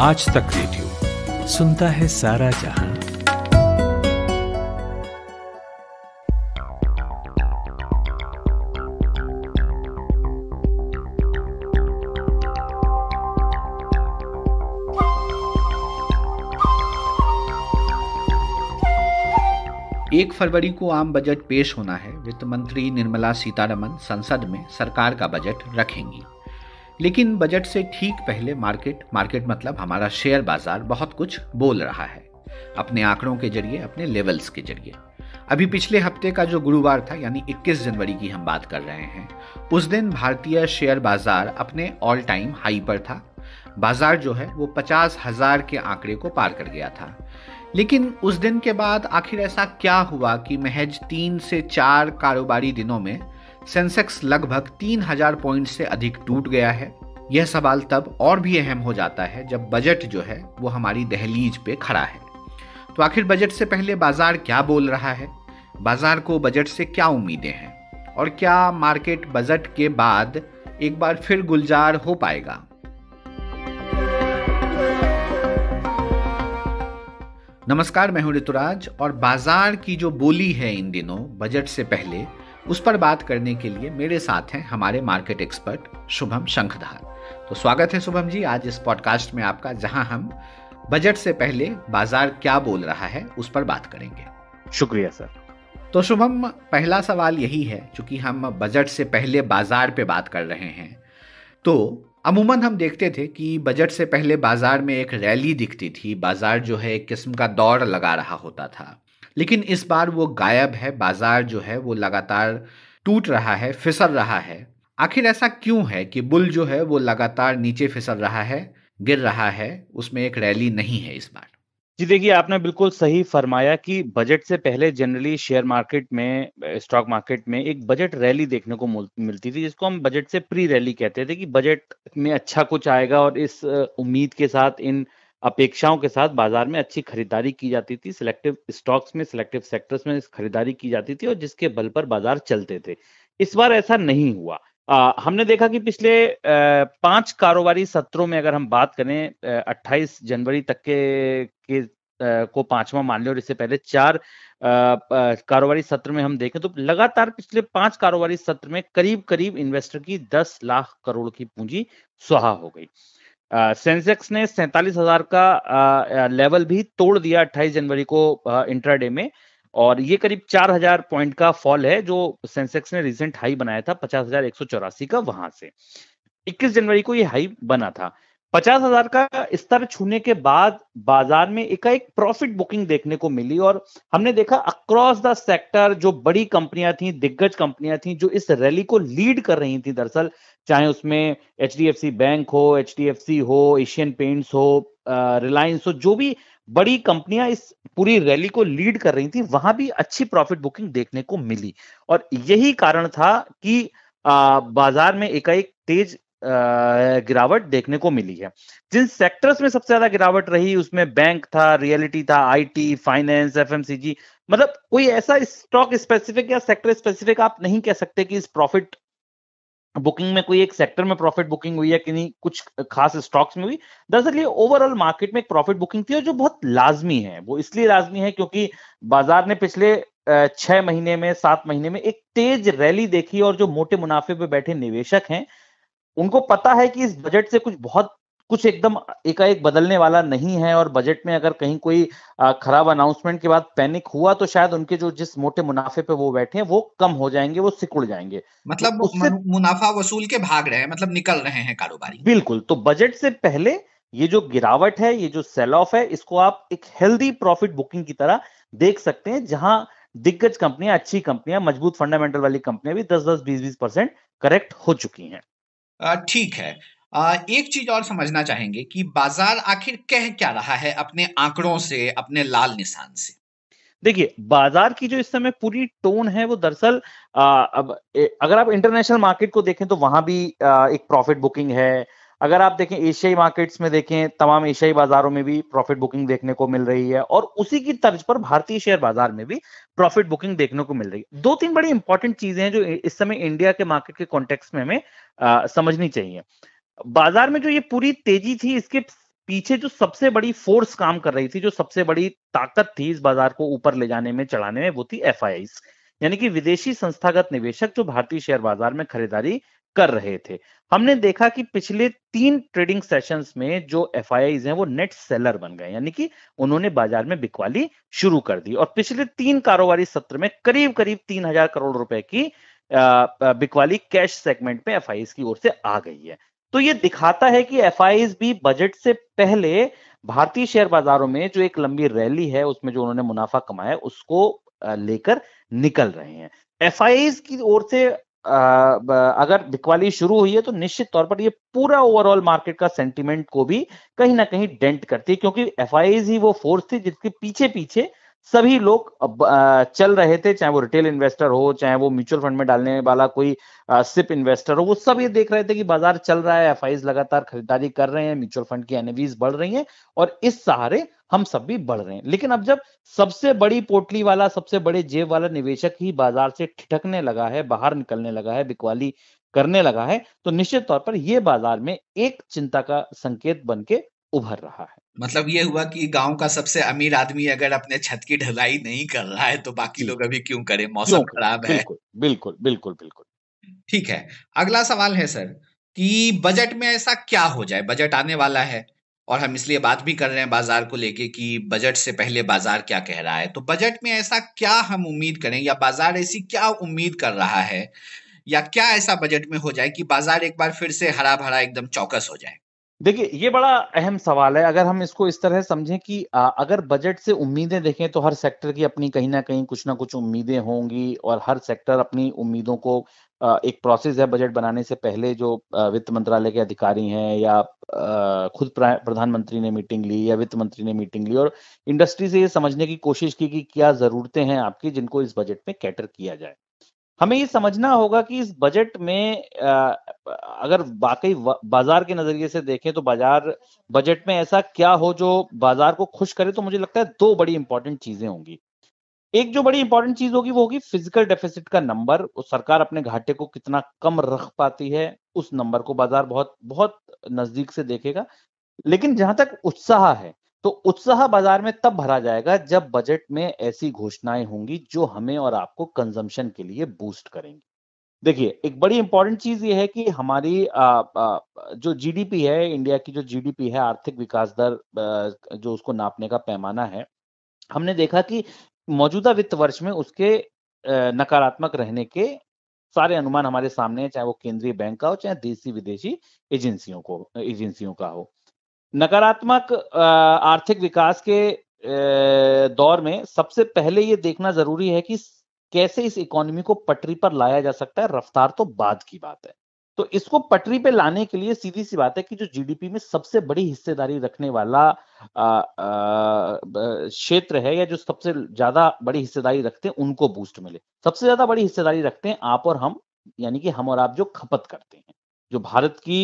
आज तक रेडियो सुनता है सारा जहां एक फरवरी को आम बजट पेश होना है वित्त मंत्री निर्मला सीतारमन संसद में सरकार का बजट रखेंगी लेकिन बजट से ठीक पहले मार्केट मार्केट मतलब हमारा शेयर बाजार बहुत कुछ बोल रहा है अपने आंकड़ों के जरिए अपने लेवल्स के जरिए अभी पिछले हफ्ते का जो गुरुवार था यानी 21 जनवरी की हम बात कर रहे हैं उस दिन भारतीय शेयर बाजार अपने ऑल टाइम हाई पर था बाजार जो है वो पचास हजार के आंकड़े को पार कर गया था लेकिन उस दिन के बाद आखिर ऐसा क्या हुआ कि महज तीन से चार कारोबारी दिनों में सेंसेक्स लगभग 3000 पॉइंट से अधिक टूट गया है यह सवाल तब और भी अहम हो जाता है जब बजट जो है वो हमारी दहलीज पे खड़ा है तो आखिर बजट से पहले बाजार क्या बोल रहा है बाजार को बजट से क्या उम्मीदें हैं और क्या मार्केट बजट के बाद एक बार फिर गुलजार हो पाएगा नमस्कार मैं हूं ऋतुराज और बाजार की जो बोली है इन दिनों बजट से पहले उस पर बात करने के लिए मेरे साथ हैं हमारे मार्केट एक्सपर्ट शुभम शंखधार तो स्वागत है शुभम जी आज इस पॉडकास्ट में आपका जहां हम बजट से पहले बाजार क्या बोल रहा है उस पर बात करेंगे शुक्रिया सर तो शुभम पहला सवाल यही है चूंकि हम बजट से पहले बाजार पे बात कर रहे हैं तो अमूमन हम देखते थे कि बजट से पहले बाजार में एक रैली दिखती थी बाजार जो है एक किस्म का दौड़ लगा रहा होता था लेकिन इस बार वो गायब है बाजार जो है वो लगातार टूट रहा है फिसल रहा है आखिर ऐसा क्यों है कि बुल जो है वो लगातार नीचे फिसल रहा है गिर रहा है उसमें एक रैली नहीं है इस बार जी देखिए आपने बिल्कुल सही फरमाया कि बजट से पहले जनरली शेयर मार्केट में स्टॉक मार्केट में एक बजट रैली देखने को मिलती थी जिसको हम बजट से प्री रैली कहते थे कि बजट में अच्छा कुछ आएगा और इस उम्मीद के साथ इन अपेक्षाओं के साथ बाजार में अच्छी खरीदारी की जाती थी सिलेक्टिव स्टॉक्स में सिलेक्टिव सेक्टर्स में खरीदारी की जाती थी और जिसके बल पर बाजार चलते थे इस बार ऐसा नहीं हुआ आ, हमने देखा कि पिछले आ, पांच कारोबारी सत्रों में अगर हम बात करें अट्ठाईस जनवरी तक के, के आ, को पांचवा मान लें और इससे पहले चार कारोबारी सत्र में हम देखें तो लगातार पिछले पांच कारोबारी सत्र में करीब करीब इन्वेस्टर की दस लाख करोड़ की पूंजी सुहा हो गई सेंसेक्स ने सैतालीस हजार का लेवल भी तोड़ दिया अट्ठाईस जनवरी को इंट्राडे में और ये करीब चार हजार पॉइंट का फॉल है जो सेंसेक्स ने रिसेंट हाई बनाया था पचास हजार एक सौ चौरासी का वहां से इक्कीस जनवरी को ये हाई बना था पचास हजार का स्तर छूने के बाद बाजार में एक एक प्रॉफिट बुकिंग देखने को मिली और हमने देखा अक्रॉस द सेक्टर जो बड़ी कंपनियां थी दिग्गज कंपनियां थी जो इस रैली को लीड कर रही थी दरअसल चाहे उसमें एच बैंक हो एच हो एशियन पेंट्स हो रिलायंस हो जो भी बड़ी कंपनियां इस पूरी रैली को लीड कर रही थी वहां भी अच्छी प्रॉफिट बुकिंग देखने को मिली और यही कारण था कि बाजार में एकाएक तेज गिरावट देखने को मिली है जिन सेक्टर्स में सबसे ज्यादा गिरावट रही उसमें बैंक था रियलिटी था आईटी फाइनेंस एफएमसीजी मतलब कोई ऐसा स्टॉक स्पेसिफिक या सेक्टर स्पेसिफिक आप नहीं कह सकते कि इस प्रॉफिट बुकिंग में कोई एक सेक्टर में प्रॉफिट बुकिंग हुई है कि नहीं कुछ खास स्टॉक्स में हुई दरअसल ये ओवरऑल मार्केट में एक प्रॉफिट बुकिंग थी और जो बहुत लाजमी है वो इसलिए लाजमी है क्योंकि बाजार ने पिछले छह महीने में सात महीने में एक तेज रैली देखी और जो मोटे मुनाफे पे बैठे निवेशक हैं उनको पता है कि इस बजट से कुछ बहुत कुछ एकदम एकाएक बदलने वाला नहीं है और बजट में अगर कहीं कोई खराब अनाउंसमेंट के बाद पैनिक हुआ तो शायद उनके जो जिस मोटे मुनाफे पे वो बैठे हैं वो कम हो जाएंगे वो सिकुड़ जाएंगे मतलब तो उससे मुनाफा वसूल के भाग रहे हैं मतलब निकल रहे हैं कारोबारी बिल्कुल तो बजट से पहले ये जो गिरावट है ये जो सेल ऑफ है इसको आप एक हेल्दी प्रॉफिट बुकिंग की तरह देख सकते हैं जहां दिग्गज कंपनियां अच्छी कंपनियां मजबूत फंडामेंटल वाली कंपनियां भी दस दस बीस बीस परसेंट करेक्ट हो चुकी हैं ठीक है एक चीज और समझना चाहेंगे कि बाजार आखिर कह क्या रहा है अपने आंकड़ों से अपने लाल निशान से देखिए बाजार की जो इस समय पूरी टोन है वो दरअसल अब अगर आप इंटरनेशनल मार्केट को देखें तो वहां भी एक प्रॉफिट बुकिंग है अगर आप देखें एशियाई मार्केट्स में देखें तमाम एशियाई बाजारों में भी प्रॉफिट बुकिंग देखने को मिल रही है और उसी की तर्ज पर भारतीय शेयर बाजार में भी प्रॉफिट बुकिंग देखने को मिल रही है दो तीन बड़ी इंपॉर्टेंट चीजें हैं जो इस समय इंडिया के मार्केट के कॉन्टेक्स में हमें आ, समझनी चाहिए बाजार में जो ये पूरी तेजी थी इसके पीछे जो सबसे बड़ी फोर्स काम कर रही थी जो सबसे बड़ी ताकत थी इस बाजार को ऊपर ले जाने में चढ़ाने में वो थी एफ यानी कि विदेशी संस्थागत निवेशक जो भारतीय शेयर बाजार में खरीदारी कर रहे थे हमने देखा कि पिछले तीन ट्रेडिंग सेशंस में जो एफ हैं वो नेट सेलर बन गए यानी कि उन्होंने बाजार में बिकवाली शुरू कर दी और पिछले तीन कारोबारी सत्र में करीब करीब तीन हजार करोड़ रुपए की बिकवाली कैश सेगमेंट में एफ की ओर से आ गई है तो ये दिखाता है कि एफ भी बजट से पहले भारतीय शेयर बाजारों में जो एक लंबी रैली है उसमें जो उन्होंने मुनाफा कमाया उसको लेकर निकल रहे हैं एफ की ओर से अगर बिकवाली शुरू हुई है तो निश्चित तौर पर ये पूरा ओवरऑल मार्केट का सेंटिमेंट को भी कहीं ना कहीं डेंट करती है क्योंकि एफ ही वो फोर्स थी जिसके पीछे पीछे सभी लोग चल रहे थे चाहे वो रिटेल इन्वेस्टर हो चाहे वो म्यूचुअल फंड में डालने वाला कोई सिप इन्वेस्टर हो वो सब ये देख रहे थे कि बाजार चल रहा है एफ लगातार खरीदारी कर रहे हैं म्यूचुअल फंड की एनवीज बढ़ रही है और इस सहारे हम सब भी बढ़ रहे हैं लेकिन अब जब सबसे बड़ी पोटली वाला सबसे बड़े जेब वाला निवेशक ही बाजार से ठिठकने लगा है बाहर निकलने लगा है बिकवाली करने लगा है तो निश्चित तौर पर यह बाजार में एक चिंता का संकेत बन के उभर रहा है मतलब ये हुआ कि गांव का सबसे अमीर आदमी अगर अपने छत की ढलाई नहीं कर रहा है तो बाकी लोग अभी क्यों करें मौसम खराब है बिल्कुल बिल्कुल बिल्कुल बिल्कुल ठीक है अगला सवाल है सर कि बजट में ऐसा क्या हो जाए बजट आने वाला है और हम इसलिए बात भी कर रहे हैं बाजार को लेके कि बजट से पहले बाजार क्या कह रहा है तो बजट में ऐसा क्या हम उम्मीद करें या बाजार ऐसी क्या उम्मीद कर रहा है या क्या ऐसा बजट में हो जाए कि बाजार एक बार फिर से हरा भरा एकदम चौकस हो जाए देखिए ये बड़ा अहम सवाल है अगर हम इसको इस तरह समझें कि आ, अगर बजट से उम्मीदें देखें तो हर सेक्टर की अपनी कहीं ना कहीं कुछ ना कुछ उम्मीदें होंगी और हर सेक्टर अपनी उम्मीदों को एक प्रोसेस है बजट बनाने से पहले जो वित्त मंत्रालय के अधिकारी हैं या खुद प्रधानमंत्री ने मीटिंग ली या वित्त मंत्री ने मीटिंग ली और इंडस्ट्री से ये समझने की कोशिश की कि क्या जरूरतें हैं आपकी जिनको इस बजट में कैटर किया जाए हमें ये समझना होगा कि इस बजट में अगर वाकई बाजार के नजरिए से देखें तो बाजार बजट में ऐसा क्या हो जो बाजार को खुश करे तो मुझे लगता है दो बड़ी इंपॉर्टेंट चीजें होंगी एक जो बड़ी इंपॉर्टेंट चीज होगी वो होगी फिजिकल डेफिसिट का नंबर सरकार अपने घाटे को कितना कम रख पाती है उस नंबर को बाजार बहुत बहुत नजदीक से देखेगा लेकिन जहां तक उत्साह है तो उत्साह बाजार में तब भरा जाएगा जब बजट में ऐसी घोषणाएं होंगी जो हमें और आपको कंजम्पशन के लिए बूस्ट करेंगी देखिए एक बड़ी इंपॉर्टेंट चीज ये है कि हमारी आ, आ, जो जीडीपी है इंडिया की जो जीडीपी है आर्थिक विकास दर आ, जो उसको नापने का पैमाना है हमने देखा कि मौजूदा वित्त वर्ष में उसके नकारात्मक रहने के सारे अनुमान हमारे सामने हैं चाहे वो केंद्रीय बैंक का हो चाहे देशी विदेशी एजेंसियों को एजेंसियों का हो नकारात्मक आर्थिक विकास के दौर में सबसे पहले ये देखना जरूरी है कि कैसे इस इकोनॉमी को पटरी पर लाया जा सकता है रफ्तार तो बाद की बात है तो इसको पटरी पे लाने के लिए सीधी सी बात है कि जो जीडीपी में सबसे बड़ी हिस्सेदारी रखने वाला क्षेत्र है या जो सबसे ज्यादा बड़ी हिस्सेदारी रखते हैं उनको बूस्ट मिले सबसे ज्यादा बड़ी हिस्सेदारी रखते हैं आप और हम यानी कि हम और आप जो खपत करते हैं जो भारत की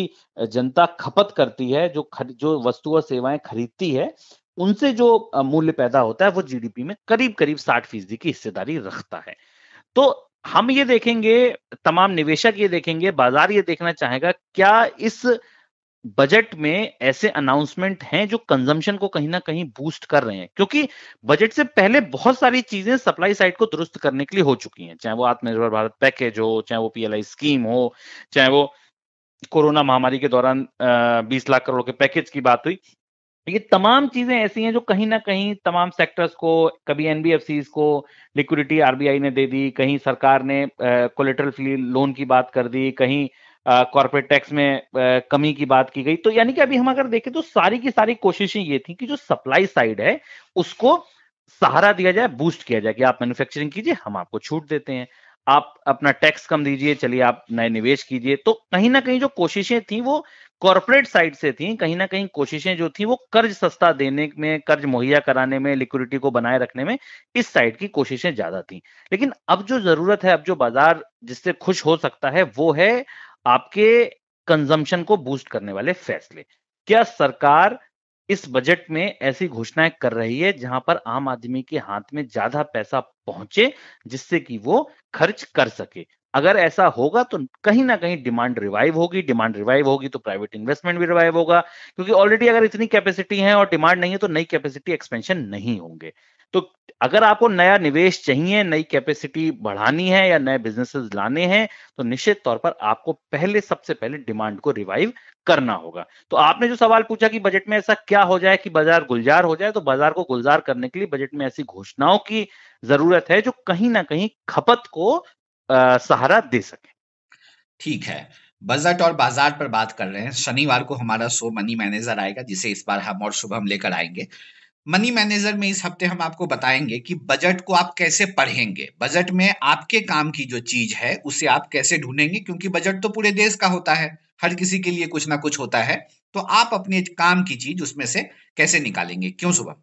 जनता खपत करती है जो खर, जो वस्तु और सेवाएं खरीदती है उनसे जो मूल्य पैदा होता है वो जीडीपी में करीब करीब साठ फीसदी की हिस्सेदारी रखता है तो हम ये देखेंगे तमाम निवेशक ये देखेंगे बाजार ये देखना चाहेगा क्या इस बजट में ऐसे अनाउंसमेंट हैं जो कंजम्पशन को कहीं ना कहीं बूस्ट कर रहे हैं क्योंकि बजट से पहले बहुत सारी चीजें सप्लाई साइड को दुरुस्त करने के लिए हो चुकी हैं चाहे वो आत्मनिर्भर भारत पैकेज हो चाहे वो पीएलआई स्कीम हो चाहे वो कोरोना महामारी के दौरान बीस लाख करोड़ के पैकेज की बात हुई ये तमाम चीजें ऐसी हैं जो कहीं ना कहीं तमाम सेक्टर्स को कभी एनबीएफसी को लिक्विडिटी आरबीआई ने दे दी कहीं सरकार ने कोलेटरल फ्री लोन की बात कर दी कहीं कॉर्पोरेट टैक्स में आ, कमी की बात की गई तो यानी कि अभी हम अगर देखें तो सारी की सारी कोशिशें ये थी कि जो सप्लाई साइड है उसको सहारा दिया जाए बूस्ट किया जाए कि आप मैन्युफैक्चरिंग कीजिए हम आपको छूट देते हैं आप अपना टैक्स कम दीजिए चलिए आप नए निवेश कीजिए तो कहीं ना कहीं जो कोशिशें थी वो कॉरपोरेट साइड से थी कहीं ना कहीं कोशिशें जो थी वो कर्ज सस्ता देने में कर्ज मुहैया कराने में लिक्विडिटी को बनाए रखने में इस साइड की कोशिशें ज्यादा थी लेकिन अब जो जरूरत है अब जो बाजार जिससे खुश हो सकता है वो है आपके कंजम्पशन को बूस्ट करने वाले फैसले क्या सरकार इस बजट में ऐसी घोषणाएं कर रही है जहां पर आम आदमी के हाथ में ज्यादा पैसा पहुंचे जिससे कि वो खर्च कर सके अगर ऐसा होगा तो कहीं ना कहीं डिमांड रिवाइव होगी डिमांड रिवाइव होगी तो प्राइवेट इन्वेस्टमेंट भी रिवाइव होगा क्योंकि ऑलरेडी अगर इतनी कैपेसिटी है और डिमांड नहीं है तो नई कैपेसिटी एक्सपेंशन नहीं होंगे तो अगर आपको नया निवेश चाहिए नई कैपेसिटी बढ़ानी है या नए बिजनेसेस लाने हैं तो निश्चित तौर पर आपको पहले सबसे पहले डिमांड को रिवाइव करना होगा तो आपने जो सवाल पूछा कि बजट में ऐसा क्या हो जाए कि बाजार गुलजार हो जाए तो बाजार को गुलजार करने के लिए बजट में ऐसी घोषणाओं की जरूरत है जो कहीं ना कहीं खपत को सहारा दे सके ठीक है बजट और बाजार पर बात कर रहे हैं शनिवार को हमारा शो मनी मैनेजर आएगा जिसे इस बार हम और शुभम लेकर आएंगे मनी मैनेजर में इस हफ्ते हम आपको बताएंगे कि बजट को आप कैसे पढ़ेंगे बजट में आपके काम की जो चीज है उसे आप कैसे ढूंढेंगे क्योंकि बजट तो पूरे देश का होता है हर किसी के लिए कुछ ना कुछ होता है तो आप अपने काम की चीज उसमें से कैसे निकालेंगे क्यों सुबह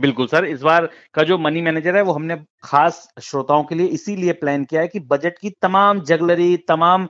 बिल्कुल सर इस बार का जो मनी मैनेजर है वो हमने खास श्रोताओं के लिए इसीलिए प्लान किया है कि बजट की तमाम जगलरी तमाम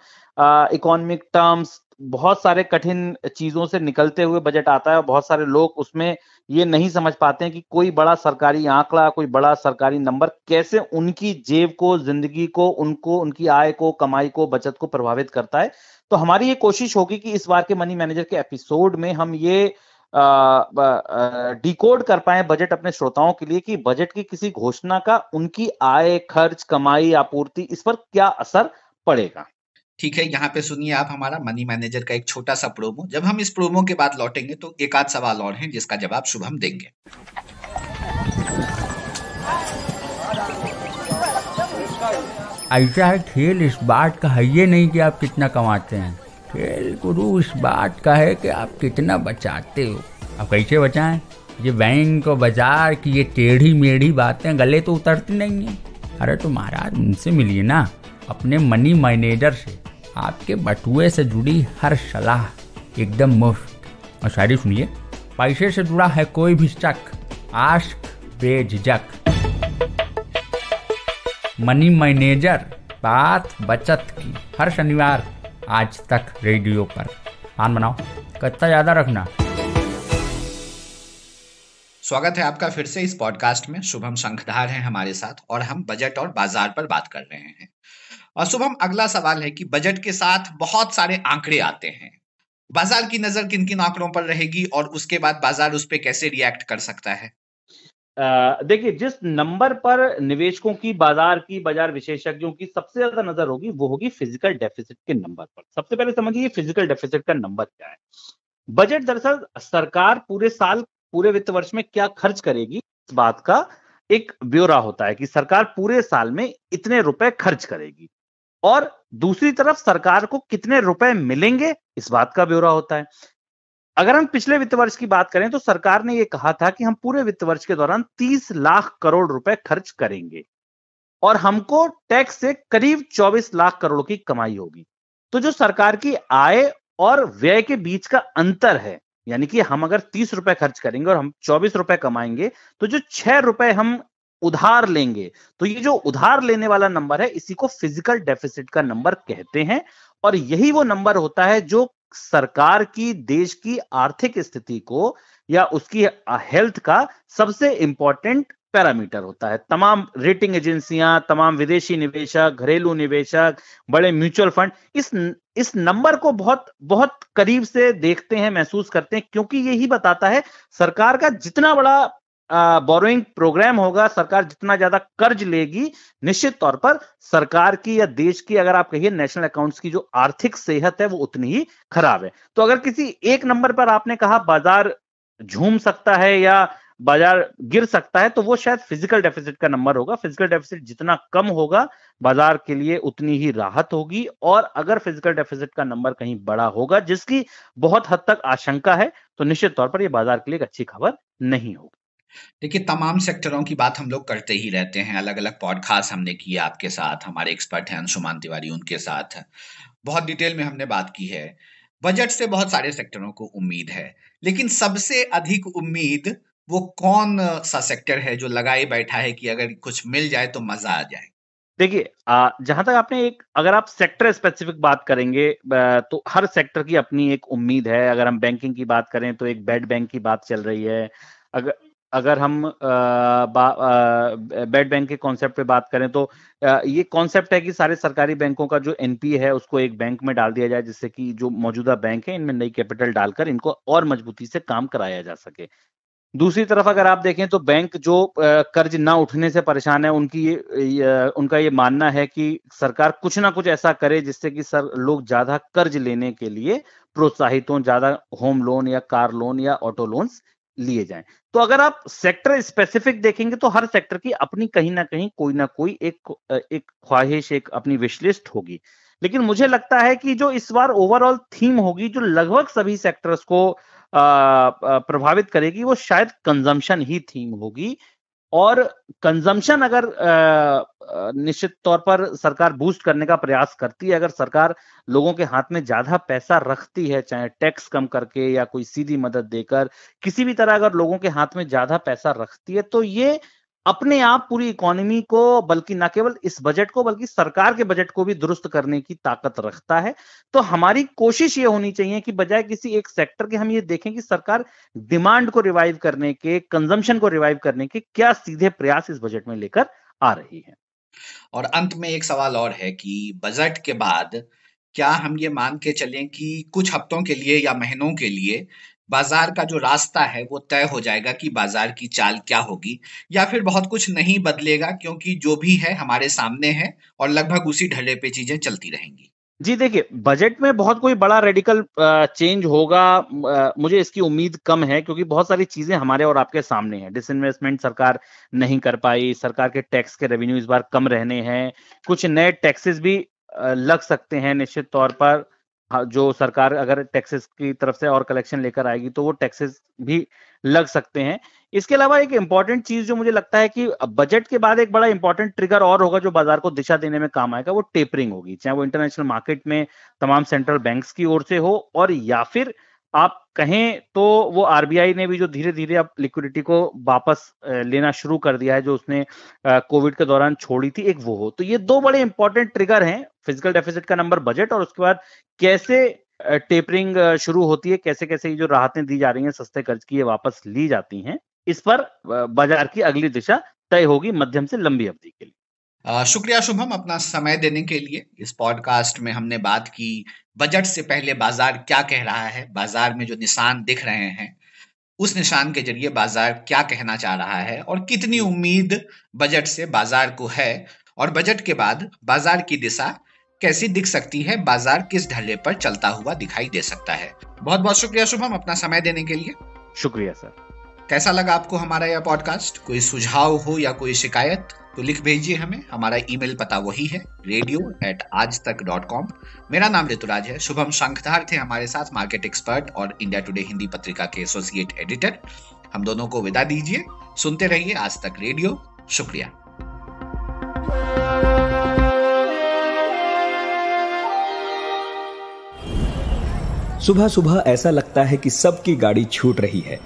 इकोनॉमिक टर्म्स बहुत सारे कठिन चीजों से निकलते हुए बजट आता है और बहुत सारे लोग उसमें ये नहीं समझ पाते हैं कि कोई बड़ा सरकारी आंकड़ा कोई बड़ा सरकारी नंबर कैसे उनकी जेब को जिंदगी को उनको उनकी आय को कमाई को बचत को प्रभावित करता है तो हमारी ये कोशिश होगी कि इस बार के मनी मैनेजर के एपिसोड में हम ये डिकोड कर पाए बजट अपने श्रोताओं के लिए कि बजट की किसी घोषणा का उनकी आय खर्च कमाई आपूर्ति इस पर क्या असर पड़ेगा ठीक है यहाँ पे सुनिए आप हमारा मनी मैनेजर का एक छोटा सा प्रोमो जब हम इस प्रोमो के बाद लौटेंगे तो एक आध सवाल और हैं जिसका जवाब शुभम देंगे ऐसा है खेल इस बात का है ये नहीं कि आप कितना कमाते हैं खेल गुरु इस बात का है कि आप कितना बचाते हो आप कैसे बचाएं ये बैंक और बाजार की ये टेढ़ी मेढ़ी बातें गले तो उतरती नहीं है अरे तो महाराज उनसे मिलिए ना अपने मनी मैनेजर से आपके बटुए से जुड़ी हर सलाह एकदम मुफ्त और शायरी सुनिए पैसे से जुड़ा है कोई भी शक आश्क बेझिझक मनी मैनेजर बात बचत की हर शनिवार आज तक रेडियो पर मान बनाओ कत्ता ज़्यादा रखना स्वागत है आपका फिर से इस पॉडकास्ट में शुभम शंखधार हैं हमारे साथ और हम बजट और बाजार पर बात कर रहे हैं और शुभम अगला सवाल है कि बजट के साथ बहुत सारे आंकड़े आते हैं बाजार की नजर किन किन आंकड़ों पर रहेगी और उसके बाद बाजार उस पर कैसे रिएक्ट कर सकता है देखिए जिस नंबर पर निवेशकों की बाजार की बाजार विशेषज्ञों की सबसे ज्यादा नजर होगी वो होगी फिजिकल डेफिसिट के नंबर पर सबसे पहले समझिए फिजिकल डेफिसिट का नंबर क्या है बजट दरअसल सरकार पूरे साल पूरे वित्त वर्ष में क्या खर्च करेगी इस बात का एक ब्यौरा होता है कि सरकार पूरे साल में इतने रुपए खर्च करेगी और दूसरी तरफ सरकार को कितने रुपए मिलेंगे इस बात का ब्यौरा होता है अगर हम पिछले वित्त वर्ष की बात करें तो सरकार ने यह कहा था कि हम पूरे वित्त वर्ष के दौरान 30 लाख करोड़ रुपए खर्च करेंगे और हमको टैक्स से करीब 24 लाख करोड़ की कमाई होगी तो जो सरकार की आय और व्यय के बीच का अंतर है यानी कि हम अगर तीस रुपए खर्च करेंगे और हम चौबीस रुपए कमाएंगे तो जो छह रुपए हम उधार लेंगे तो ये जो उधार लेने वाला नंबर है इसी को फिजिकल डेफिसिट का नंबर कहते हैं और यही वो नंबर होता है जो सरकार की देश की आर्थिक स्थिति को या उसकी हेल्थ का सबसे इंपॉर्टेंट पैरामीटर होता है तमाम रेटिंग एजेंसियां तमाम विदेशी निवेशक घरेलू निवेशक बड़े म्यूचुअल फंड इस इस नंबर को बहुत बहुत करीब से देखते हैं महसूस करते हैं क्योंकि यही बताता है सरकार का जितना बड़ा बोरोइंग प्रोग्राम होगा सरकार जितना ज्यादा कर्ज लेगी निश्चित तौर पर सरकार की या देश की अगर आप कहिए नेशनल अकाउंट्स की जो आर्थिक सेहत है वो उतनी ही खराब है तो अगर किसी एक नंबर पर आपने कहा बाजार झूम सकता है या बाजार गिर सकता है तो वो शायद फिजिकल डेफिसिट का नंबर होगा फिजिकल डेफिसिट जितना कम होगा बाजार के लिए उतनी ही राहत होगी और अगर फिजिकल डेफिसिट का नंबर कहीं बड़ा होगा जिसकी बहुत हद तक आशंका है तो निश्चित तौर पर यह बाजार के लिए एक अच्छी खबर नहीं होगी देखिए तमाम सेक्टरों की बात हम लोग करते ही रहते हैं अलग अलग पॉडकास्ट हमने किए आपके साथ हमारे एक्सपर्ट हैं अंशुमान तिवारी उनके साथ बहुत डिटेल में हमने बात की है बजट से बहुत सारे सेक्टरों को उम्मीद है लेकिन सबसे अधिक उम्मीद वो कौन सा सेक्टर है जो लगाए बैठा है कि अगर कुछ मिल जाए तो मजा आ जाए देखिए जहां तक आपने एक अगर आप सेक्टर स्पेसिफिक बात करेंगे तो हर सेक्टर की अपनी एक उम्मीद है अगर हम बैंकिंग की बात करें तो एक बेड बैंक की बात चल रही है अगर अगर हम बेड बैंक के कॉन्सेप्ट पे बात करें तो आ, ये कॉन्सेप्ट है कि सारे सरकारी बैंकों का जो एनपीए है उसको एक बैंक में डाल दिया जाए जिससे कि जो मौजूदा बैंक है इनमें नई कैपिटल डालकर इनको और मजबूती से काम कराया जा सके दूसरी तरफ अगर आप देखें तो बैंक जो कर्ज ना उठने से परेशान है उनकी ये उनका ये मानना है कि सरकार कुछ ना कुछ ऐसा करे जिससे कि सर लोग ज्यादा कर्ज लेने के लिए प्रोत्साहित हों ज्यादा होम लोन या कार लोन या ऑटो लोन्स लिए जाएं तो अगर आप सेक्टर स्पेसिफिक देखेंगे तो हर सेक्टर की अपनी कहीं ना कहीं कोई ना कोई एक एक ख्वाहिश एक अपनी विशलिस्ट होगी लेकिन मुझे लगता है कि जो इस बार ओवरऑल थीम होगी जो लगभग सभी सेक्टर्स को प्रभावित करेगी वो शायद कंजम्पशन ही थीम होगी और कंजम्पशन अगर निश्चित तौर पर सरकार बूस्ट करने का प्रयास करती है अगर सरकार लोगों के हाथ में ज्यादा पैसा रखती है चाहे टैक्स कम करके या कोई सीधी मदद देकर किसी भी तरह अगर लोगों के हाथ में ज्यादा पैसा रखती है तो ये अपने आप पूरी इकोनॉमी को बल्कि न केवल इस बजट को बल्कि सरकार के बजट को भी दुरुस्त करने की ताकत रखता है तो हमारी कोशिश ये होनी चाहिए कि बजाय किसी एक सेक्टर के हम ये देखें कि सरकार डिमांड को रिवाइव करने के कंजम्पशन को रिवाइव करने के क्या सीधे प्रयास इस बजट में लेकर आ रही है और अंत में एक सवाल और है कि बजट के बाद क्या हम ये मान के चलें कि कुछ हफ्तों के लिए या महीनों के लिए बाजार का जो रास्ता है वो तय हो जाएगा कि बाजार की चाल क्या होगी या फिर बहुत कुछ नहीं बदलेगा क्योंकि जो भी है हमारे सामने है और लगभग उसी ढले पे चीजें चलती रहेंगी जी देखिए बजट में बहुत कोई बड़ा रेडिकल चेंज होगा मुझे इसकी उम्मीद कम है क्योंकि बहुत सारी चीजें हमारे और आपके सामने हैं डिसइन्वेस्टमेंट सरकार नहीं कर पाई सरकार के टैक्स के रेवेन्यू इस बार कम रहने हैं कुछ नए टैक्सेस भी लग सकते हैं निश्चित तौर पर हाँ, जो सरकार अगर टैक्सेस की तरफ से और कलेक्शन लेकर आएगी तो वो टैक्सेस भी लग सकते हैं इसके अलावा एक इंपॉर्टेंट चीज जो मुझे लगता है कि बजट के बाद एक बड़ा इंपॉर्टेंट ट्रिगर और होगा जो बाजार को दिशा देने में काम आएगा वो टेपरिंग होगी चाहे वो इंटरनेशनल मार्केट में तमाम सेंट्रल बैंक की ओर से हो और या फिर आप कहें तो वो आरबीआई ने भी जो धीरे धीरे अब लिक्विडिटी को वापस लेना शुरू कर दिया है जो उसने कोविड के दौरान छोड़ी थी एक वो हो तो ये दो बड़े इंपॉर्टेंट ट्रिगर हैं फिजिकल डेफिसिट का नंबर बजट और उसके बाद कैसे टेपरिंग शुरू होती है कैसे कैसे ये जो राहतें दी जा रही हैं सस्ते कर्ज की ये वापस ली जाती हैं इस पर बाजार की अगली दिशा तय होगी मध्यम से लंबी अवधि के लिए शुक्रिया शुभम अपना समय देने के लिए इस पॉडकास्ट में हमने बात की बजट से पहले बाजार क्या कह रहा है बाजार में जो निशान दिख रहे हैं उस निशान के जरिए बाजार क्या कहना चाह रहा है और कितनी उम्मीद बजट से बाजार को है और बजट के बाद बाजार की दिशा कैसी दिख सकती है बाजार किस ढले पर चलता हुआ दिखाई दे सकता है बहुत बहुत शुक्रिया शुभम अपना समय देने के लिए शुक्रिया सर कैसा लगा आपको हमारा यह पॉडकास्ट कोई सुझाव हो या कोई शिकायत तो लिख भेजिए हमें हमारा ईमेल पता वही है रेडियो एट आज तक डॉट कॉम मेरा नाम ऋतुराज है शुभम शंखधार थे हमारे साथ मार्केट एक्सपर्ट और इंडिया टुडे हिंदी पत्रिका के एसोसिएट एडिटर हम दोनों को विदा दीजिए सुनते रहिए आज तक रेडियो शुक्रिया सुबह सुबह ऐसा लगता है कि सबकी गाड़ी छूट रही है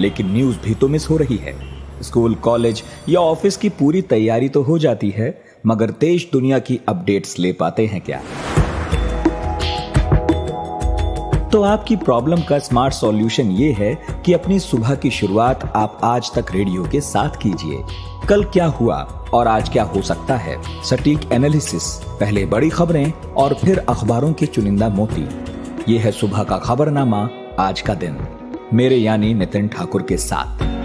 लेकिन न्यूज़ भी तो मिस हो रही है स्कूल कॉलेज या ऑफिस की पूरी तैयारी तो हो जाती है मगर देश दुनिया की अपडेट्स ले पाते हैं क्या तो आपकी प्रॉब्लम का स्मार्ट सॉल्यूशन ये है कि अपनी सुबह की शुरुआत आप आज तक रेडियो के साथ कीजिए कल क्या हुआ और आज क्या हो सकता है सटीक एनालिसिस पहले बड़ी खबरें और फिर अखबारों के चुनिंदा मोती ये है सुबह का खबरनामा आज का दिन मेरे यानी नितिन ठाकुर के साथ